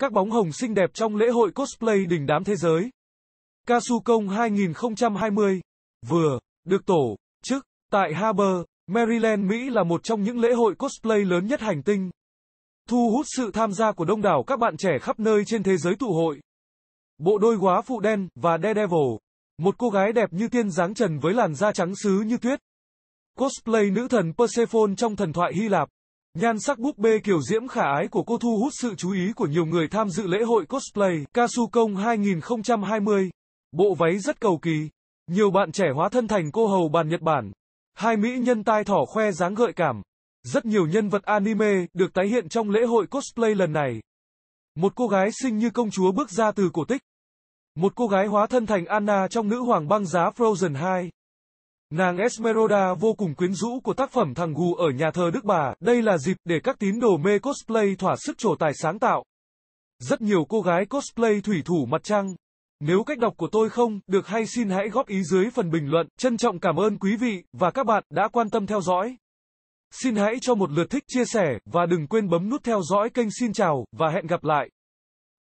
Các bóng hồng xinh đẹp trong lễ hội cosplay đỉnh đám thế giới. Casu Công 2020 vừa được tổ chức tại Harbor, Maryland, Mỹ là một trong những lễ hội cosplay lớn nhất hành tinh, thu hút sự tham gia của đông đảo các bạn trẻ khắp nơi trên thế giới tụ hội. Bộ đôi góa phụ đen và Daredevil, một cô gái đẹp như tiên dáng trần với làn da trắng sứ như tuyết. Cosplay nữ thần Persephone trong thần thoại Hy Lạp Nhan sắc búp bê kiểu diễm khả ái của cô thu hút sự chú ý của nhiều người tham dự lễ hội cosplay Kasu Công 2020. Bộ váy rất cầu kỳ. Nhiều bạn trẻ hóa thân thành cô hầu bàn Nhật Bản. Hai mỹ nhân tai thỏ khoe dáng gợi cảm. Rất nhiều nhân vật anime được tái hiện trong lễ hội cosplay lần này. Một cô gái xinh như công chúa bước ra từ cổ tích. Một cô gái hóa thân thành Anna trong nữ hoàng băng giá Frozen 2. Nàng Esmeralda vô cùng quyến rũ của tác phẩm Thằng Gù ở nhà thờ Đức Bà, đây là dịp để các tín đồ mê cosplay thỏa sức trổ tài sáng tạo. Rất nhiều cô gái cosplay thủy thủ mặt trăng. Nếu cách đọc của tôi không được hay xin hãy góp ý dưới phần bình luận, trân trọng cảm ơn quý vị và các bạn đã quan tâm theo dõi. Xin hãy cho một lượt thích chia sẻ và đừng quên bấm nút theo dõi kênh xin chào và hẹn gặp lại.